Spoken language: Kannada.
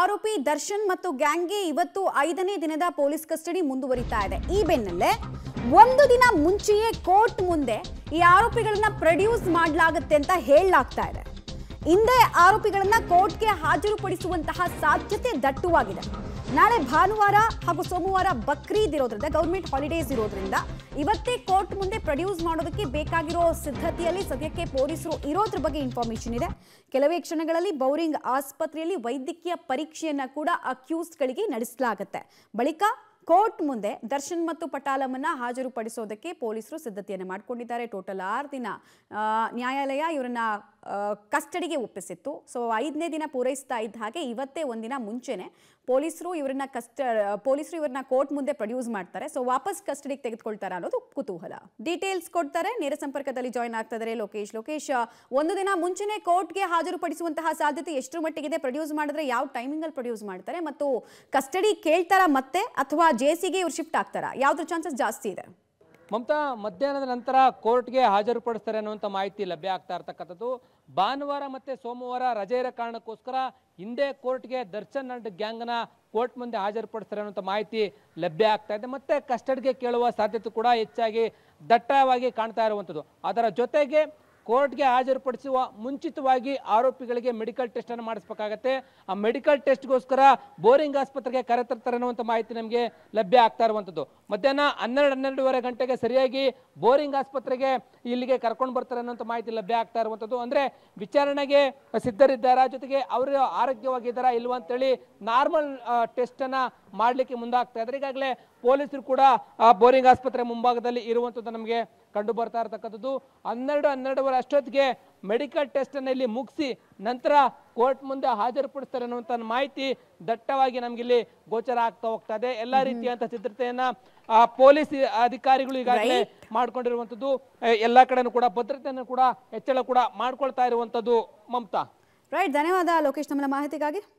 ಆರೋಪಿ ದರ್ಶನ್ ಮತ್ತು ಗ್ಯಾಂಗ್ಗೆ ಇವತ್ತು ಐದನೇ ದಿನದ ಪೊಲೀಸ್ ಕಸ್ಟಡಿ ಮುಂದುವರಿತಾ ಇದೆ ಈ ಬೆನ್ನಲ್ಲೇ ಒಂದು ದಿನ ಮುಂಚೆಯೇ ಕೋರ್ಟ್ ಮುಂದೆ ಈ ಆರೋಪಿಗಳನ್ನ ಪ್ರೊಡ್ಯೂಸ್ ಮಾಡಲಾಗುತ್ತೆ ಅಂತ ಹೇಳಲಾಗ್ತಾ ಇದೆ ಹಿಂದೆ ಆರೋಪಿಗಳನ್ನ ಕೋರ್ಟ್ಗೆ ಹಾಜರುಪಡಿಸುವಂತಹ ಸಾಧ್ಯತೆ ದಟ್ಟವಾಗಿದೆ ನಾಳೆ ಭಾನುವಾರ ಹಾಗೂ ಸೋಮವಾರ ಬಕ್ರೀದ್ ಇರೋದ್ರಿಂದ ಗೌರ್ಮೆಂಟ್ ಹಾಲಿಡೇಸ್ ಇರೋದ್ರಿಂದ ಇವತ್ತೇ ಕೋರ್ಟ್ ಮುಂದೆ ಪ್ರೊಡ್ಯೂಸ್ ಮಾಡೋದಕ್ಕೆ ಬೇಕಾಗಿರೋ ಸಿದ್ಧತೆಯಲ್ಲಿ ಸದ್ಯಕ್ಕೆ ಪೊಲೀಸರು ಇರೋದ್ರ ಬಗ್ಗೆ ಇನ್ಫಾರ್ಮೇಷನ್ ಇದೆ ಕೆಲವೇ ಕ್ಷಣಗಳಲ್ಲಿ ಬೌರಿಂಗ್ ಆಸ್ಪತ್ರೆಯಲ್ಲಿ ವೈದ್ಯಕೀಯ ಪರೀಕ್ಷೆಯನ್ನು ಕೂಡ ಅಕ್ಯೂಸ್ಡ್ಗಳಿಗೆ ನಡೆಸಲಾಗುತ್ತೆ ಬಳಿಕ ಕೋರ್ಟ್ ಮುಂದೆ ದರ್ಶನ್ ಮತ್ತು ಪಟಾಲಮನ್ನ ಹಾಜರುಪಡಿಸೋದಕ್ಕೆ ಪೊಲೀಸರು ಸಿದ್ಧತೆಯನ್ನು ಮಾಡಿಕೊಂಡಿದ್ದಾರೆ ಟೋಟಲ್ ಆರು ದಿನ ನ್ಯಾಯಾಲಯ ಇವರನ್ನ ಕಸ್ಟಡಿಗೆ ಒಪ್ಪಿಸಿತ್ತು ಸೊ ಐದನೇ ದಿನ ಪೂರೈಸ್ತಾ ಇದ್ದ ಹಾಗೆ ಇವತ್ತೇ ಒಂದಿನ ಮುಂಚೆನೆ ಪೊಲೀಸರು ಇವರನ್ನ ಕಸ್ಟ ಪೊಲೀಸರು ಇವರನ್ನ ಕೋರ್ಟ್ ಮುಂದೆ ಪ್ರೊಡ್ಯೂಸ್ ಮಾಡ್ತಾರೆ ಸೊ ವಾಪಸ್ ಕಸ್ಟಡಿಗೆ ತೆಗೆದುಕೊಳ್ತಾರೆ ಅನ್ನೋದು ಕುತೂಹಲ ಡೀಟೇಲ್ಸ್ ಕೊಡ್ತಾರೆ ನೇರ ಸಂಪರ್ಕದಲ್ಲಿ ಜಾಯ್ನ್ ಆಗ್ತಾ ಲೋಕೇಶ್ ಲೋಕೇಶ್ ಒಂದು ದಿನ ಮುಂಚೆನೆ ಕೋರ್ಟ್ಗೆ ಹಾಜರುಪಡಿಸುವಂತಹ ಸಾಧ್ಯತೆ ಎಷ್ಟು ಮಟ್ಟಿಗೆ ಪ್ರೊಡ್ಯೂಸ್ ಮಾಡಿದ್ರೆ ಯಾವ ಅಲ್ಲಿ ಪ್ರೊಡ್ಯೂಸ್ ಮಾಡ್ತಾರೆ ಮತ್ತು ಕಸ್ಟಡಿ ಕೇಳ್ತಾರ ಮತ್ತೆ ಅಥವಾ ಜೆ ಸಿಗೆ ಇವ್ರು ಶಿಫ್ಟ್ ಆಗ್ತಾರ ಯಾವ್ದ್ರ ಚಾನ್ಸಸ್ ಜಾಸ್ತಿ ಇದೆ ಮಮತಾ ಮಧ್ಯಾಹ್ನದ ನಂತರ ಕೋರ್ಟ್ಗೆ ಹಾಜರುಪಡಿಸ್ತಾರೆ ಅನ್ನುವಂಥ ಮಾಹಿತಿ ಲಭ್ಯ ಆಗ್ತಾ ಇರ್ತಕ್ಕಂಥದ್ದು ಭಾನುವಾರ ಮತ್ತು ಸೋಮವಾರ ರಜೆ ಇರೋ ಕಾರಣಕ್ಕೋಸ್ಕರ ಹಿಂದೆ ಕೋರ್ಟ್ಗೆ ದರ್ಶನ್ ಅಂಡ್ ಗ್ಯಾಂಗ್ನ ಕೋರ್ಟ್ ಮುಂದೆ ಹಾಜರುಪಡಿಸ್ತಾರೆ ಅನ್ನುವಂಥ ಮಾಹಿತಿ ಲಭ್ಯ ಆಗ್ತಾ ಇದೆ ಮತ್ತೆ ಕಸ್ಟಡ್ಗೆ ಕೇಳುವ ಸಾಧ್ಯತೆ ಕೂಡ ಹೆಚ್ಚಾಗಿ ದಟ್ಟವಾಗಿ ಕಾಣ್ತಾ ಇರುವಂಥದ್ದು ಅದರ ಜೊತೆಗೆ ಕೋರ್ಟ್ಗೆ ಹಾಜರುಪಡಿಸುವ ಮುಂಚಿತವಾಗಿ ಆರೋಪಿಗಳಿಗೆ ಮೆಡಿಕಲ್ ಟೆಸ್ಟ್ ಅನ್ನು ಮಾಡಿಸಬೇಕಾಗತ್ತೆ ಆ ಮೆಡಿಕಲ್ ಟೆಸ್ಟ್ಗೋಸ್ಕರ ಬೋರಿಂಗ್ ಆಸ್ಪತ್ರೆಗೆ ಕರೆತರ್ತಾರೆ ಅನ್ನುವಂಥ ಮಾಹಿತಿ ನಮಗೆ ಲಭ್ಯ ಆಗ್ತಾ ಇರುವಂಥದ್ದು ಮಧ್ಯಾಹ್ನ ಹನ್ನೆರಡು ಹನ್ನೆರಡೂವರೆ ಗಂಟೆಗೆ ಸರಿಯಾಗಿ ಬೋರಿಂಗ್ ಆಸ್ಪತ್ರೆಗೆ ಇಲ್ಲಿಗೆ ಕರ್ಕೊಂಡು ಬರ್ತಾರೆ ಅನ್ನುವಂಥ ಮಾಹಿತಿ ಲಭ್ಯ ಆಗ್ತಾ ಇರುವಂಥದ್ದು ಅಂದರೆ ವಿಚಾರಣೆಗೆ ಸಿದ್ಧರಿದ್ದಾರಾ ಜೊತೆಗೆ ಅವರು ಆರೋಗ್ಯವಾಗಿದ್ದಾರಾ ಇಲ್ವಾ ಅಂತೇಳಿ ನಾರ್ಮಲ್ ಟೆಸ್ಟನ್ನು ಮಾಡಲಿಕ್ಕೆ ಮುಂದಾಗ್ತಾ ಇದ್ದಾರೆ ಈಗಾಗಲೇ ಪೊಲೀಸರು ಕೂಡ ಆ ಬೋರಿಂಗ್ ಆಸ್ಪತ್ರೆ ಮುಂಭಾಗದಲ್ಲಿ ಇರುವಂಥದ್ದು ನಮಗೆ ಕಂಡು ಬರ್ತಾ ಇರತಕ್ಕಂಥದ್ದು ಹನ್ನೆರಡು ಹನ್ನೆರಡುವರೆ ಅಷ್ಟೊತ್ತಿಗೆ ಮೆಡಿಕಲ್ ಟೆಸ್ಟನ್ನು ಇಲ್ಲಿ ಮುಗಿಸಿ ನಂತರ ಕೋರ್ಟ್ ಮುಂದೆ ಹಾಜರುಪಡಿಸ್ತಾರೆ ಅನ್ನುವಂಥ ಮಾಹಿತಿ ದಟ್ಟವಾಗಿ ಇಲ್ಲಿ ಗೋಚರ ಆಗ್ತಾ ಹೋಗ್ತಾ ಇದೆ ಎಲ್ಲ ರೀತಿಯಂತ ಸಿದ್ಧತೆಯನ್ನ ಪೊಲೀಸ್ ಅಧಿಕಾರಿಗಳು ಈಗಾಗಲೇ ಮಾಡ್ಕೊಂಡಿರುವಂಥದ್ದು ಎಲ್ಲ ಕಡೆನೂ ಕೂಡ ಭದ್ರತೆಯನ್ನು ಕೂಡ ಹೆಚ್ಚಳ ಕೂಡ ಮಾಡ್ಕೊಳ್ತಾ ಇರುವಂಥದ್ದು ಮಮತಾ ರೈಟ್ ಧನ್ಯವಾದ ಲೋಕೇಶ್ ನಮ್ಮ ಮಾಹಿತಿಗಾಗಿ